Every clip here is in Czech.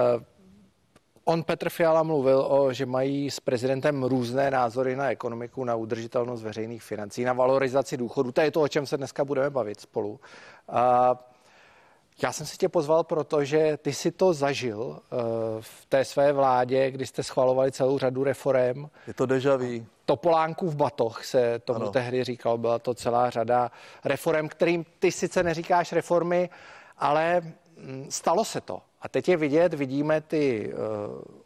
Eh, on Petr Fiala mluvil o, že mají s prezidentem různé názory na ekonomiku, na udržitelnost veřejných financí, na valorizaci důchodu. To je to, o čem se dneska budeme bavit spolu. A eh, já jsem si tě pozval, protože ty si to zažil eh, v té své vládě, kdy jste schvalovali celou řadu reform. Je to dejaví. Topolánku v batoch se tomu ano. tehdy říkal, byla to celá řada reform, kterým ty sice neříkáš reformy, ale hm, stalo se to. A teď je vidět, vidíme ty eh,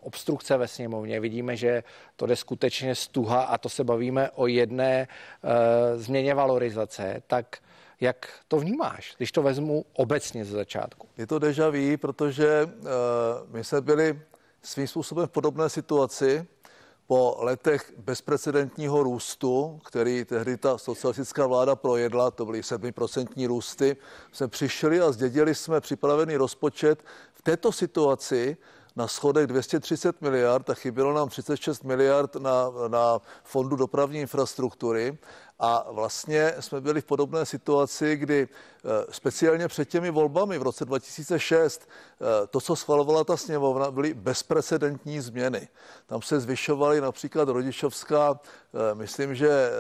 obstrukce ve sněmovně, vidíme, že to jde skutečně stuha a to se bavíme o jedné eh, změně valorizace, tak jak to vnímáš, když to vezmu obecně ze začátku? Je to deja vu, protože eh, my jsme byli svým způsobem v podobné situaci po letech bezprecedentního růstu, který tehdy ta socialistická vláda projedla, to byly 7% růsty, jsme přišli a zdědili jsme připravený rozpočet této situaci na schodek 230 miliard a chybělo nám 36 miliard na, na fondu dopravní infrastruktury. A vlastně jsme byli v podobné situaci, kdy eh, speciálně před těmi volbami v roce 2006 eh, to, co schvalovala ta sněmovna, byly bezprecedentní změny. Tam se zvyšovaly například rodičovská, eh, myslím, že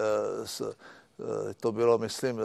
to bylo, myslím,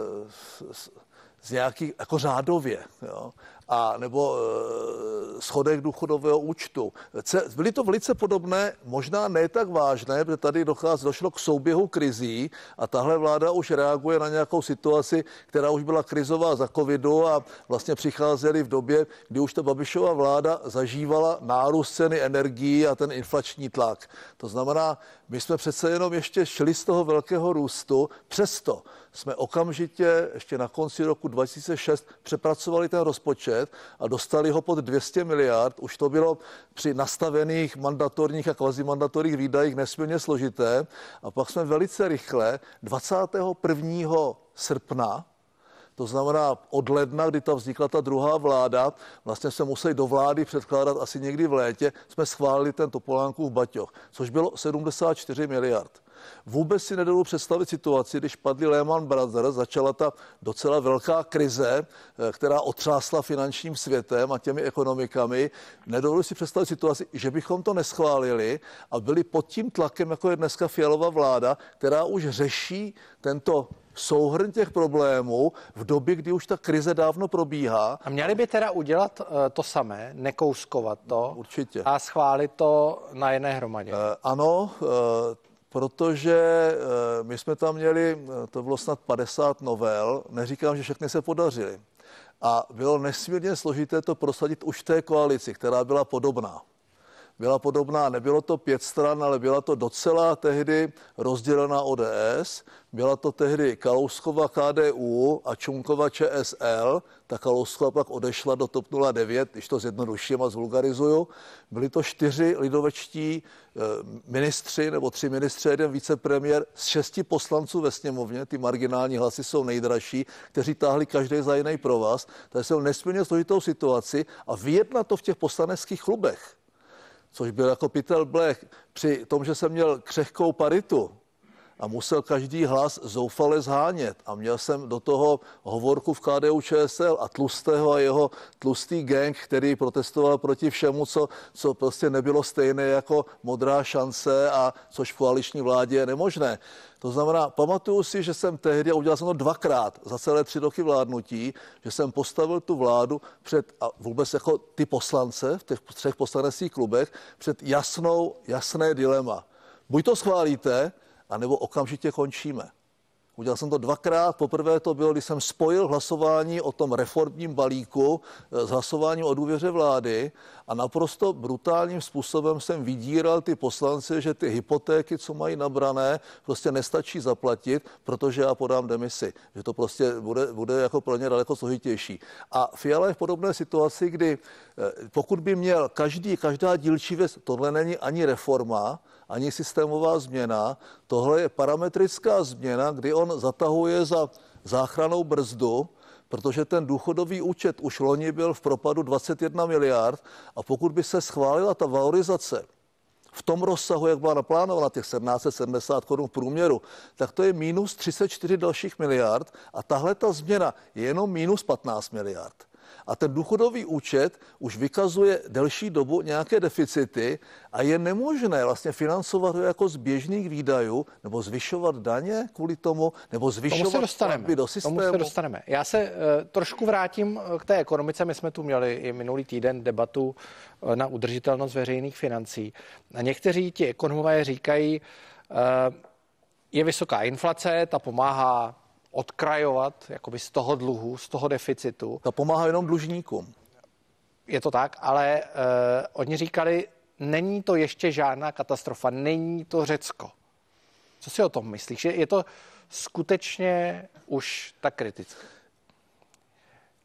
z nějakých, jako řádově. Jo a nebo e, schodek důchodového účtu. Ce, byly to velice podobné, možná ne tak vážné, protože tady dochází, došlo k souběhu krizí a tahle vláda už reaguje na nějakou situaci, která už byla krizová za covidu a vlastně přicházeli v době, kdy už ta Babišova vláda zažívala nárůst ceny energií a ten inflační tlak. To znamená, my jsme přece jenom ještě šli z toho velkého růstu, přesto jsme okamžitě ještě na konci roku 2006 přepracovali ten rozpočet let a dostali ho pod 200 miliard. Už to bylo při nastavených mandatorních a kvazimandatorních výdajích nesmírně složité. A pak jsme velice rychle 21. srpna to znamená od ledna, kdy tam vznikla ta druhá vláda, vlastně se museli do vlády předkládat asi někdy v létě, jsme schválili ten v Baťoch, což bylo 74 miliard. Vůbec si nedovolu představit situaci, když padli Lehman Brothers, začala ta docela velká krize, eh, která otřásla finančním světem a těmi ekonomikami. Nedovolu si představit situaci, že bychom to neschválili a byli pod tím tlakem, jako je dneska fialová vláda, která už řeší tento souhrn těch problémů v době, kdy už ta krize dávno probíhá. A měli by teda udělat uh, to samé, nekouskovat to Určitě. a schválit to na jedné hromadě. Uh, ano, uh, protože eh, my jsme tam měli, eh, to bylo snad 50 novel, neříkám, že všechny se podařily. A bylo nesmírně složité to prosadit už té koalici, která byla podobná byla podobná, nebylo to pět stran, ale byla to docela tehdy rozdělená ODS, byla to tehdy Kalouskova KDU a Čunkova ČSL, ta Kalouskova pak odešla do TOP 09, když to zjednoduším a zvulgarizuju. Byli to čtyři lidovečtí eh, ministři nebo tři ministři, jeden vicepremiér z šesti poslanců ve sněmovně, ty marginální hlasy jsou nejdražší, kteří táhli každý za jiný pro vás. Takže jsem nesmírně složitou situaci a vyjednat to v těch poslaneckých klubech což byl jako pytel blech, při tom, že jsem měl křehkou paritu, a musel každý hlas zoufale zhánět. A měl jsem do toho hovorku v KDU ČSL a tlustého a jeho tlustý gang, který protestoval proti všemu, co, co prostě nebylo stejné jako modrá šance a což v koaliční vládě je nemožné. To znamená, pamatuju si, že jsem tehdy, a udělal jsem to dvakrát za celé tři roky vládnutí, že jsem postavil tu vládu před, a vůbec jako ty poslance v těch třech poslaneckých klubech, před jasnou, jasné dilema. Buď to schválíte, anebo okamžitě končíme. Udělal jsem to dvakrát. Poprvé to bylo, když jsem spojil hlasování o tom reformním balíku eh, s hlasováním o důvěře vlády a naprosto brutálním způsobem jsem vydíral ty poslance, že ty hypotéky, co mají nabrané, prostě nestačí zaplatit, protože já podám demisi. Že to prostě bude, bude jako pro ně daleko složitější. A Fiala je v podobné situaci, kdy eh, pokud by měl každý, každá dílčí věc, tohle není ani reforma, ani systémová změna. Tohle je parametrická změna, kdy on zatahuje za záchranou brzdu, protože ten důchodový účet už loni byl v propadu 21 miliard a pokud by se schválila ta valorizace, v tom rozsahu, jak byla naplánována těch 1770 korun v průměru, tak to je minus 34 dalších miliard a tahle ta změna je jenom minus 15 miliard a ten důchodový účet už vykazuje delší dobu nějaké deficity a je nemožné vlastně financovat ho jako z běžných výdajů nebo zvyšovat daně kvůli tomu nebo zvyšovat tomu se do systému. Tomu se dostaneme. Já se uh, trošku vrátím k té ekonomice. My jsme tu měli i minulý týden debatu eh, na udržitelnost veřejných financí. A někteří ti ekonomové říkají, uh, je vysoká inflace, ta pomáhá odkrajovat jakoby z toho dluhu, z toho deficitu. To pomáhá jenom dlužníkům. Je to tak, ale uh, oni říkali, není to ještě žádná katastrofa, není to Řecko. Co si o tom myslíš? Je, to skutečně už tak kritické?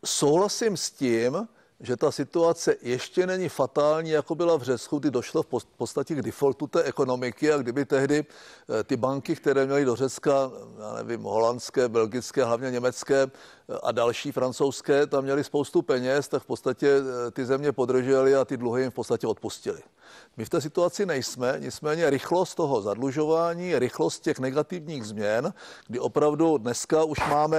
Souhlasím s tím, že ta situace ještě není fatální, jako byla v Řecku, kdy došlo v podstatě k defaultu té ekonomiky a kdyby tehdy eh, ty banky, které měly do Řecka, já nevím, holandské, belgické, hlavně německé, a další francouzské, tam měli spoustu peněz, tak v podstatě eh, ty země podrželi a ty dluhy jim v podstatě odpustili. My v té situaci nejsme, nicméně rychlost toho zadlužování, rychlost těch negativních změn, kdy opravdu dneska už máme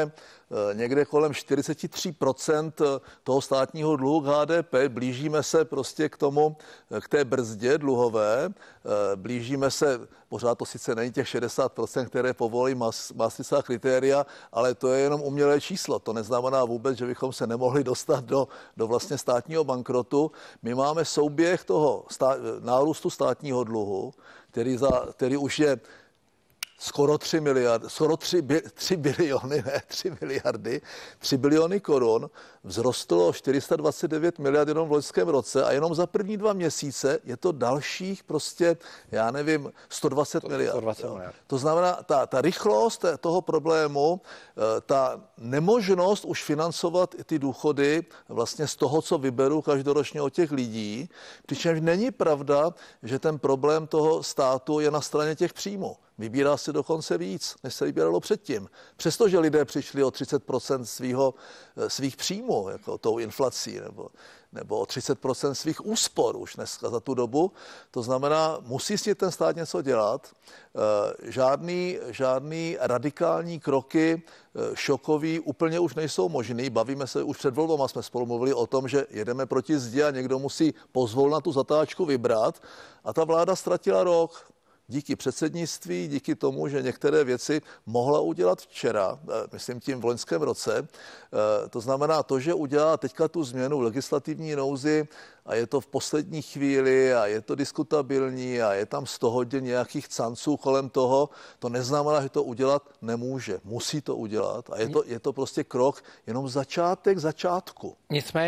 eh, někde kolem 43% eh, toho státního dluhu k HDP, blížíme se prostě k tomu, k té brzdě dluhové, blížíme se, pořád to sice není těch 60%, které povolí Maastrichtská kritéria, ale to je jenom umělé číslo bankrotu. to neznamená vůbec, že bychom se nemohli dostat do, do vlastně státního bankrotu. My máme souběh toho stá, nárůstu státního dluhu, který, za, který už je skoro 3 miliardy, skoro 3, 3 biliony, ne 3 miliardy, 3 biliony korun vzrostlo 429 miliard jenom v loňském roce a jenom za první dva měsíce je to dalších prostě, já nevím, 120 to, miliard. 120 miliard. To znamená, ta, ta rychlost toho problému, eh, ta nemožnost už financovat ty důchody vlastně z toho, co vyberu každoročně od těch lidí, přičemž není pravda, že ten problém toho státu je na straně těch příjmů. Vybírá se dokonce víc, než se vybíralo předtím. Přestože lidé přišli o 30 svýho, eh, svých příjmů, jako tou inflací, nebo, nebo o 30 svých úspor už dneska za tu dobu. To znamená, musí si ten stát něco dělat. Eh, žádný, žádný radikální kroky eh, šokový úplně už nejsou možný. Bavíme se už před volbama, jsme spolu mluvili o tom, že jedeme proti zdi a někdo musí pozvolna tu zatáčku vybrat. A ta vláda ztratila rok díky předsednictví, díky tomu, že některé věci mohla udělat včera, eh, myslím tím v loňském roce. Eh, to znamená to, že udělá teďka tu změnu v legislativní nouzi a je to v poslední chvíli a je to diskutabilní a je tam z toho nějakých canců kolem toho, to neznamená, že to udělat nemůže. Musí to udělat a je to, je to prostě krok, jenom začátek začátku. Nicméně